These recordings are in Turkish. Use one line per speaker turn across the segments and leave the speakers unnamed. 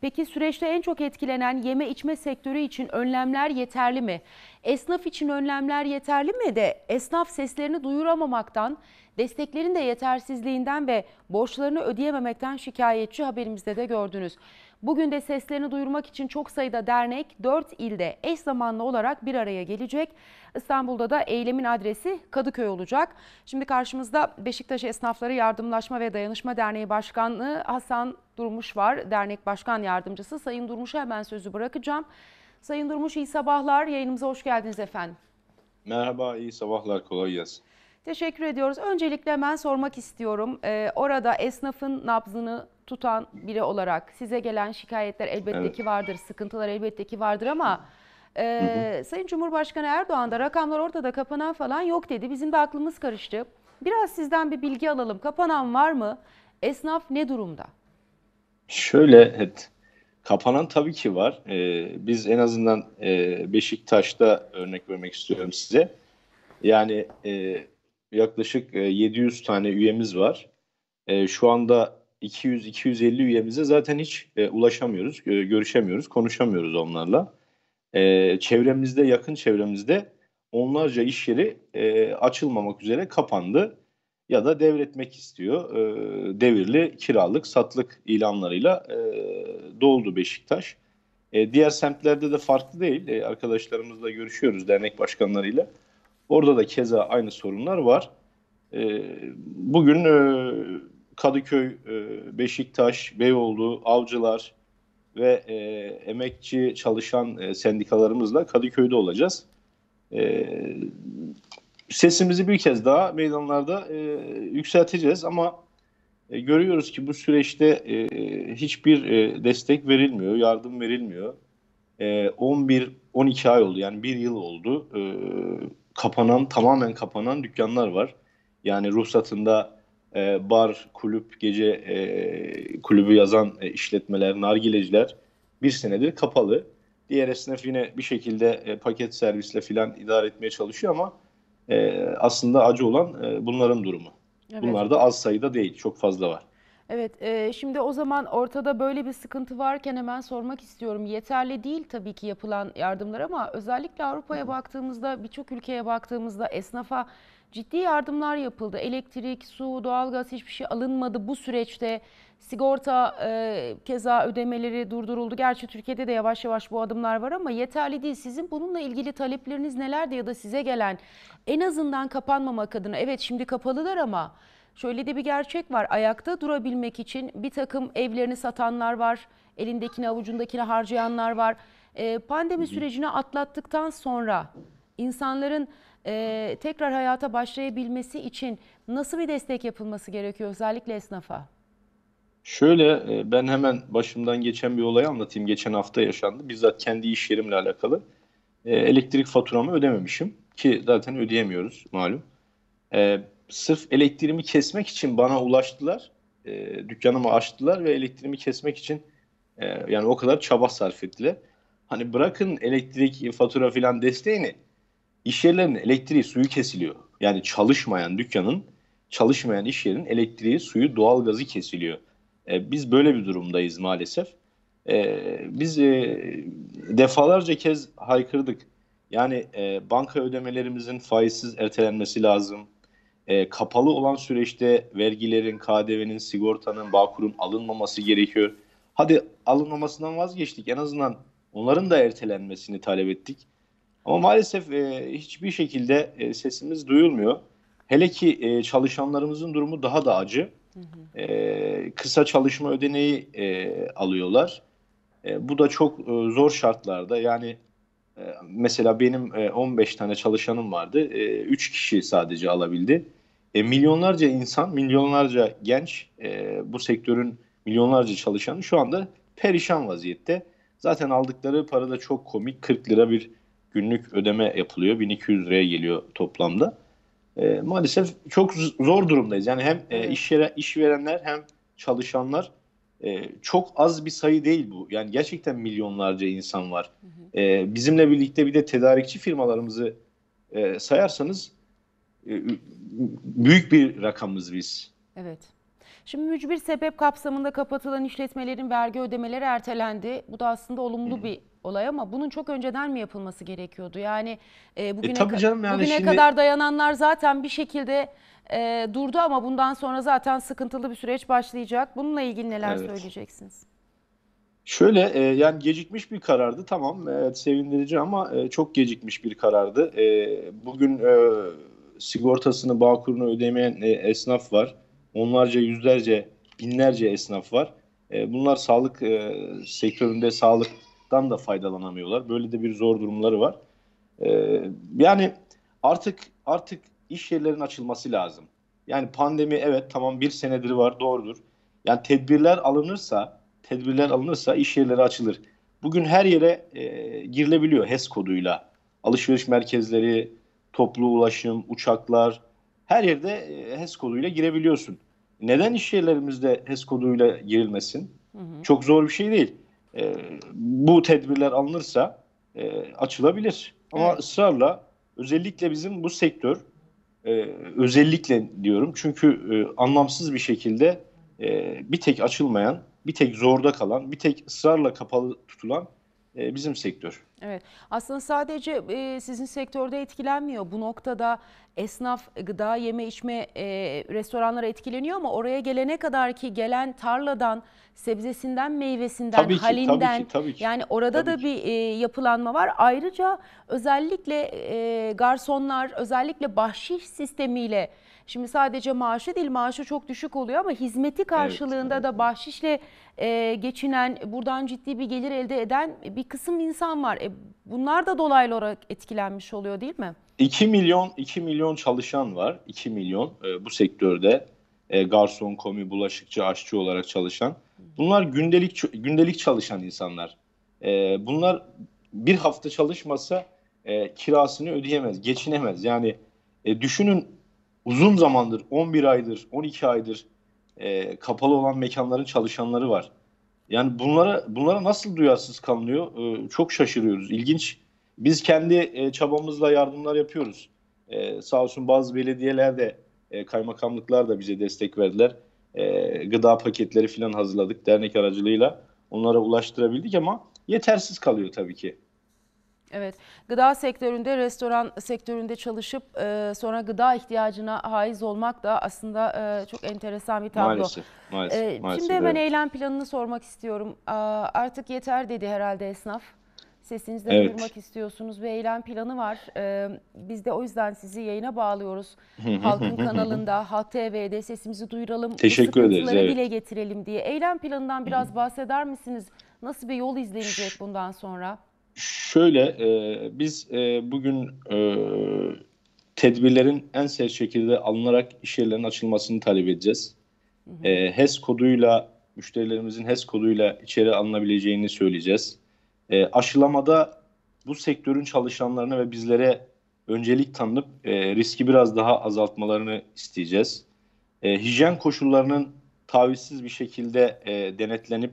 Peki süreçte en çok etkilenen yeme içme sektörü için önlemler yeterli mi? Esnaf için önlemler yeterli mi de esnaf seslerini duyuramamaktan, desteklerin de yetersizliğinden ve borçlarını ödeyememekten şikayetçi haberimizde de gördünüz. Bugün de seslerini duyurmak için çok sayıda dernek 4 ilde eş zamanlı olarak bir araya gelecek. İstanbul'da da eylemin adresi Kadıköy olacak. Şimdi karşımızda Beşiktaş Esnafları Yardımlaşma ve Dayanışma Derneği Başkanı Hasan Durmuş var. Dernek Başkan Yardımcısı Sayın Durmuş'a hemen sözü bırakacağım. Sayın Durmuş iyi sabahlar. Yayınımıza hoş geldiniz efendim.
Merhaba, iyi sabahlar. Kolay gelsin.
Teşekkür ediyoruz. Öncelikle hemen sormak istiyorum. Ee, orada esnafın nabzını tutan biri olarak size gelen şikayetler elbette evet. ki vardır, sıkıntılar elbette ki vardır ama e, Sayın Cumhurbaşkanı Erdoğan da rakamlar ortada kapanan falan yok dedi. Bizim de aklımız karıştı. Biraz sizden bir bilgi alalım. Kapanan var mı? Esnaf ne durumda?
Şöyle evet. Kapanan tabii ki var. Ee, biz en azından e, Beşiktaş'ta örnek vermek istiyorum size. Yani e, yaklaşık e, 700 tane üyemiz var. E, şu anda 200-250 üyemize zaten hiç e, ulaşamıyoruz, e, görüşemiyoruz, konuşamıyoruz onlarla. E, çevremizde, yakın çevremizde onlarca iş yeri e, açılmamak üzere kapandı ya da devretmek istiyor. E, devirli, kiralık, satlık ilanlarıyla e, doldu Beşiktaş. E, diğer semtlerde de farklı değil. E, arkadaşlarımızla görüşüyoruz dernek başkanlarıyla. Orada da keza aynı sorunlar var. E, bugün e, Kadıköy, e, Beşiktaş, Beyoğlu, Avcılar ve e, emekçi çalışan e, sendikalarımızla Kadıköy'de olacağız. Sesimizi bir kez daha meydanlarda yükselteceğiz ama görüyoruz ki bu süreçte hiçbir destek verilmiyor, yardım verilmiyor. 11-12 ay oldu yani bir yıl oldu. Kapanan, tamamen kapanan dükkanlar var. Yani ruhsatında e, bar, kulüp, gece e, kulübü yazan e, işletmeler, nargileciler bir senedir kapalı. Diğer esnaf yine bir şekilde e, paket servisle filan idare etmeye çalışıyor ama e, aslında acı olan e, bunların durumu. Evet. Bunlar da az sayıda değil, çok fazla var.
Evet, e, şimdi o zaman ortada böyle bir sıkıntı varken hemen sormak istiyorum. Yeterli değil tabii ki yapılan yardımlar ama özellikle Avrupa'ya baktığımızda, birçok ülkeye baktığımızda esnafa ciddi yardımlar yapıldı. Elektrik, su, doğalgaz hiçbir şey alınmadı bu süreçte. Sigorta e, keza ödemeleri durduruldu. Gerçi Türkiye'de de yavaş yavaş bu adımlar var ama yeterli değil. Sizin bununla ilgili talepleriniz nelerdi ya da size gelen en azından kapanmamak adına evet şimdi kapalılar ama şöyle de bir gerçek var. Ayakta durabilmek için bir takım evlerini satanlar var. Elindekini avucundakini harcayanlar var. E, pandemi sürecini atlattıktan sonra insanların e, tekrar hayata başlayabilmesi için nasıl bir destek yapılması gerekiyor özellikle esnafa?
Şöyle e, ben hemen başımdan geçen bir olayı anlatayım. Geçen hafta yaşandı. Bizzat kendi iş yerimle alakalı. E, elektrik faturamı ödememişim ki zaten ödeyemiyoruz malum. E, sırf elektriğimi kesmek için bana ulaştılar. Dükkanımı açtılar ve elektriğimi kesmek için yani o kadar çaba sarf ettiler. Hani bırakın elektrik fatura filan desteğini iş yerlerinin elektriği suyu kesiliyor. Yani çalışmayan dükkanın çalışmayan iş yerinin elektriği suyu doğal gazı kesiliyor. E, biz böyle bir durumdayız maalesef. E, biz e, defalarca kez haykırdık. Yani e, banka ödemelerimizin faizsiz ertelenmesi lazım. E, kapalı olan süreçte vergilerin, KDV'nin, sigortanın, bağkurun alınmaması gerekiyor. Hadi alınmamasından vazgeçtik. En azından onların da ertelenmesini talep ettik. Ama maalesef e, hiçbir şekilde e, sesimiz duyulmuyor. Hele ki e, çalışanlarımızın durumu daha da acı. Hı hı. E, kısa çalışma ödeneği e, alıyorlar. E, bu da çok e, zor şartlarda. Yani e, mesela benim e, 15 tane çalışanım vardı. E, 3 kişi sadece alabildi. E, milyonlarca insan, milyonlarca genç e, bu sektörün milyonlarca çalışanı şu anda perişan vaziyette. Zaten aldıkları para da çok komik. 40 lira bir günlük ödeme yapılıyor. 1200 liraya geliyor toplamda. E, maalesef çok zor durumdayız. Yani hem e, iş yere, işverenler hem çalışanlar e, çok az bir sayı değil bu. Yani gerçekten milyonlarca insan var. E, bizimle birlikte bir de tedarikçi firmalarımızı e, sayarsanız e, büyük bir rakamız biz.
Evet. Şimdi mücbir sebep kapsamında kapatılan işletmelerin vergi ödemeleri ertelendi. Bu da aslında olumlu bir olay ama bunun çok önceden mi yapılması gerekiyordu? Yani e, e bugüne, e, canım yani bugüne şimdi... kadar dayananlar zaten bir şekilde e, durdu ama bundan sonra zaten sıkıntılı bir süreç başlayacak. Bununla ilgili neler evet. söyleyeceksiniz?
Şöyle e, yani gecikmiş bir karardı tamam e, sevindirici ama e, çok gecikmiş bir karardı. E, bugün e, sigortasını, bağkurunu ödemeyen e, esnaf var onlarca, yüzlerce, binlerce esnaf var. E, bunlar sağlık e, sektöründe sağlıktan da faydalanamıyorlar. Böyle de bir zor durumları var. E, yani artık artık iş yerlerinin açılması lazım. Yani pandemi evet tamam bir senedir var doğrudur. Yani tedbirler alınırsa tedbirler alınırsa iş yerleri açılır. Bugün her yere e, girilebiliyor HES koduyla. Alışveriş merkezleri, toplu ulaşım, uçaklar, her yerde e, HES koduyla girebiliyorsun. Neden iş yerlerimizde HES koduyla girilmesin? Hı hı. Çok zor bir şey değil. E, bu tedbirler alınırsa e, açılabilir. Ama evet. ısrarla özellikle bizim bu sektör e, özellikle diyorum çünkü e, anlamsız bir şekilde e, bir tek açılmayan, bir tek zorda kalan, bir tek ısrarla kapalı tutulan e, bizim sektör.
Evet aslında sadece sizin sektörde etkilenmiyor. Bu noktada esnaf gıda yeme içme restoranlara etkileniyor ama oraya gelene kadar ki gelen tarladan, sebzesinden, meyvesinden, tabii ki, halinden tabii ki, tabii ki. yani orada tabii da ki. bir yapılanma var. Ayrıca özellikle garsonlar özellikle bahşiş sistemiyle Şimdi sadece maaşı değil maaşı çok düşük oluyor ama hizmeti karşılığında evet, evet. da bahşişle geçinen buradan ciddi bir gelir elde eden bir kısım insan var. E, bunlar da dolaylı olarak etkilenmiş oluyor değil mi?
2 milyon 2 milyon çalışan var. 2 milyon e, bu sektörde e, garson, komi, bulaşıkçı, aşçı olarak çalışan. Bunlar gündelik gündelik çalışan insanlar. E, bunlar bir hafta çalışmasa e, kirasını ödeyemez, geçinemez. Yani e, düşünün uzun zamandır 11 aydır, 12 aydır e, kapalı olan mekanların çalışanları var. Yani bunlara bunlara nasıl duyarsız kalınıyor? Ee, çok şaşırıyoruz. İlginç. Biz kendi e, çabamızla yardımlar yapıyoruz. E, sağ olsun bazı belediyeler de e, kaymakamlıklar da bize destek verdiler. Ee, gıda paketleri falan hazırladık dernek aracılığıyla. Onlara ulaştırabildik ama yetersiz kalıyor tabii ki.
Evet, gıda sektöründe, restoran sektöründe çalışıp e, sonra gıda ihtiyacına haiz olmak da aslında e, çok enteresan bir tablo. Maalesef, maalesef. E, maalesef şimdi hemen evet. eylem planını sormak istiyorum. E, artık yeter dedi herhalde esnaf. Sesinizden evet. duyurmak istiyorsunuz ve eylem planı var. E, biz de o yüzden sizi yayına bağlıyoruz. Halkın kanalında, Halk TV'de sesimizi duyuralım. Teşekkür ederiz. Evet. dile getirelim diye. Eylem planından biraz bahseder misiniz? Nasıl bir yol izlenecek bundan sonra?
Şöyle e, biz e, bugün e, tedbirlerin en sert şekilde alınarak iş yerlerinin açılmasını talep edeceğiz. E, HES koduyla müşterilerimizin HES koduyla içeri alınabileceğini söyleyeceğiz. E, aşılamada bu sektörün çalışanlarına ve bizlere öncelik tanınıp e, riski biraz daha azaltmalarını isteyeceğiz. E, hijyen koşullarının tavizsiz bir şekilde e, denetlenip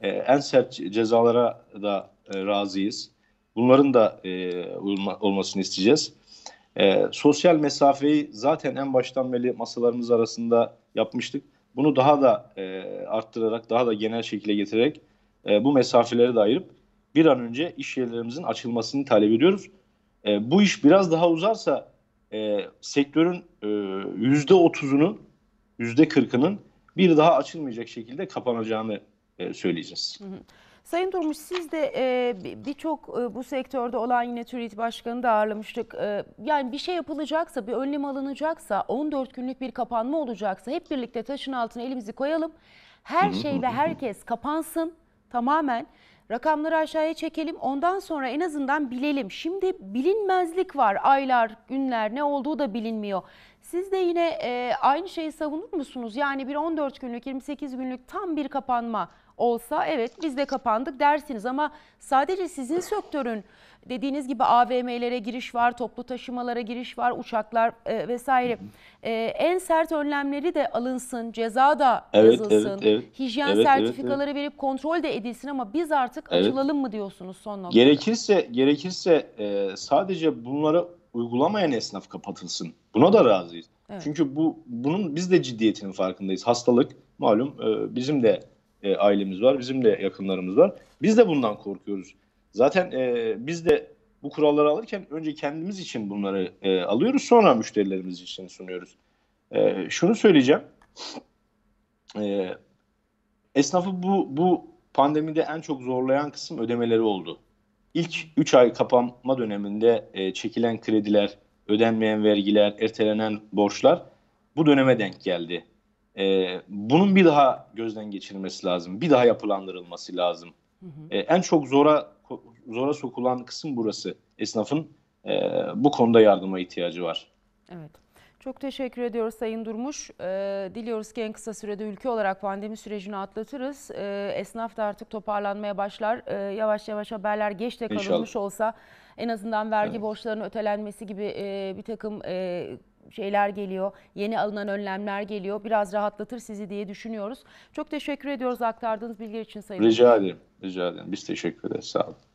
e, en sert cezalara da e, razıyız. Bunların da e, olmasını isteyeceğiz. E, sosyal mesafeyi zaten en baştan beri masalarımız arasında yapmıştık. Bunu daha da e, arttırarak, daha da genel şekilde getirerek e, bu mesafeleri de ayırıp bir an önce iş yerlerimizin açılmasını talep ediyoruz. E, bu iş biraz daha uzarsa e, sektörün e, yüzde otuzunu, yüzde kırkının bir daha açılmayacak şekilde kapanacağını e, söyleyeceğiz. Hı hı.
Sayın Durmuş siz de e, birçok e, bu sektörde olan yine TÜRİT Başkanı da ağırlamıştık. E, yani bir şey yapılacaksa, bir önlem alınacaksa, 14 günlük bir kapanma olacaksa hep birlikte taşın altına elimizi koyalım. Her şey ve herkes kapansın tamamen. Rakamları aşağıya çekelim. Ondan sonra en azından bilelim. Şimdi bilinmezlik var. Aylar, günler ne olduğu da bilinmiyor. Siz de yine e, aynı şeyi savunur musunuz? Yani bir 14 günlük, 28 günlük tam bir kapanma olsa evet biz de kapandık dersiniz ama sadece sizin sektörün dediğiniz gibi AVM'lere giriş var, toplu taşımalara giriş var, uçaklar e, vesaire. E, en sert önlemleri de alınsın, ceza da evet, yazılsın, evet, evet. hijyen evet, sertifikaları evet, evet. verip kontrol de edilsin ama biz artık evet. açılalım mı diyorsunuz son noktada?
Gerekirse gerekirse e, sadece bunlara uygulamayan esnaf kapatılsın. Buna da razıyız. Evet. Çünkü bu bunun biz de ciddiyetinin farkındayız. Hastalık malum e, bizim de e, ailemiz var, bizim de yakınlarımız var. Biz de bundan korkuyoruz. Zaten e, biz de bu kuralları alırken önce kendimiz için bunları e, alıyoruz, sonra müşterilerimiz için sunuyoruz. E, şunu söyleyeceğim. E, esnafı bu bu pandemide en çok zorlayan kısım ödemeleri oldu. İlk 3 ay kapanma döneminde e, çekilen krediler, ödenmeyen vergiler, ertelenen borçlar bu döneme denk geldi. E, bunun bir daha gözden geçirilmesi lazım. Bir daha yapılandırılması lazım. Hı hı. E, en çok zora zora sokulan kısım burası. Esnafın e, bu konuda yardıma ihtiyacı var.
Evet. Çok teşekkür ediyoruz Sayın Durmuş. Ee, diliyoruz ki en kısa sürede ülke olarak pandemi sürecini atlatırız. Ee, esnaf da artık toparlanmaya başlar. Ee, yavaş yavaş haberler geç de kalınmış olsa en azından vergi evet. borçlarının ötelenmesi gibi e, bir takım e, şeyler geliyor, yeni alınan önlemler geliyor. Biraz rahatlatır sizi diye düşünüyoruz. Çok teşekkür ediyoruz aktardığınız bilgiler için Sayın Rica
ederim, rica ederim. Biz teşekkür ederiz, sağ olun.